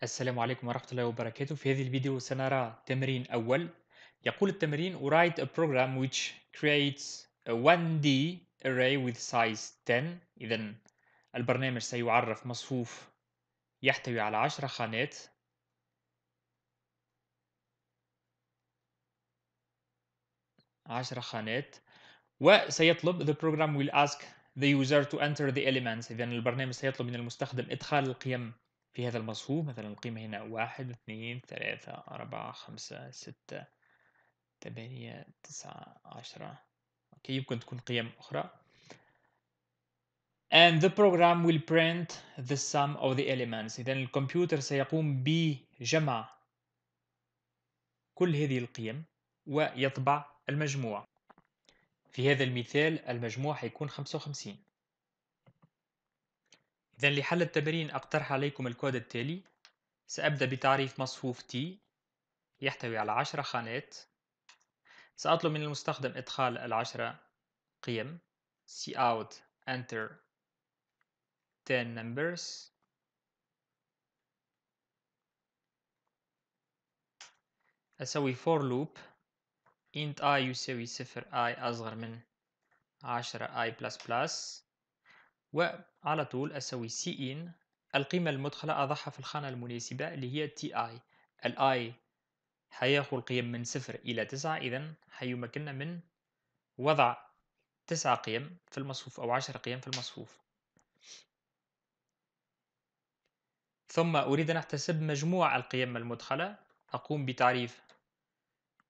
السلام عليكم ورحمة الله وبركاته في هذه الفيديو سنرى تمرين أول يقول التمرين write a program which creates a 1D array with size 10 إذا البرنامج سيعرف مصفوف يحتوي على 10 خانات عشرة خانات وسيطلب the program will ask the user to enter the elements إذا البرنامج سيطلب من المستخدم إدخال القيم في هذا المصفوف مثلا القيمة هنا واحد اثنين ثلاثة أربعة خمسة ستة ثمانية تسعة عشرة أوكي يمكن تكون قيم أخرى and the program will print the sum of the elements إذا الكمبيوتر سيقوم بجمع كل هذه القيم ويطبع المجموع في هذا المثال المجموع حيكون وخمسين إذا لحل التمرين أقترح عليكم الكود التالي سأبدأ بتعريف مصفوف T يحتوي على عشرة خانات سأطلب من المستخدم إدخال العشرة قيم cout enter 10 numbers أسوي for loop int i يساوي صفر i أصغر من عشرة i++ وعلى طول أسوي سي إن القيمة المدخلة أضعها في الخانة المناسبة اللي هي تي آي الآي حياخذ القيم من صفر إلى تسعة إذا حيمكننا من وضع تسعة قيم في المصفوف أو عشر قيم في المصفوف ثم أريد أن أحتسب مجموع القيم المدخلة أقوم بتعريف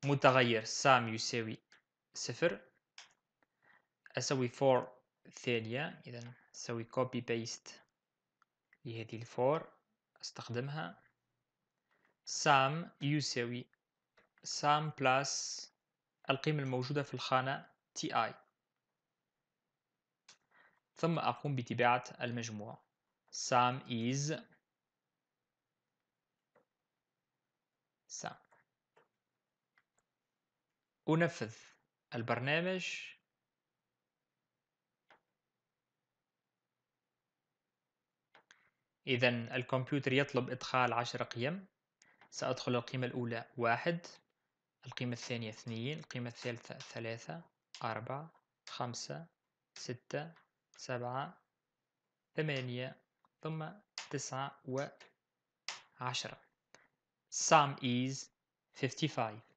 متغير سام يساوي صفر أسوي for الثانية إذا نسوي كوبي بيست لهذه الفور استخدمها sum يساوي sum plus القيمة الموجودة في الخانة ti ثم أقوم بتباعة المجموع sum is sum أنفذ البرنامج إذا الكمبيوتر يطلب إدخال عشر قيم سأدخل القيمة الأولى واحد القيمة الثانية اثنين القيمة الثالثة ثلاثة أربعة خمسة ستة سبعة ثمانية ثم تسعة وعشرة sum is 55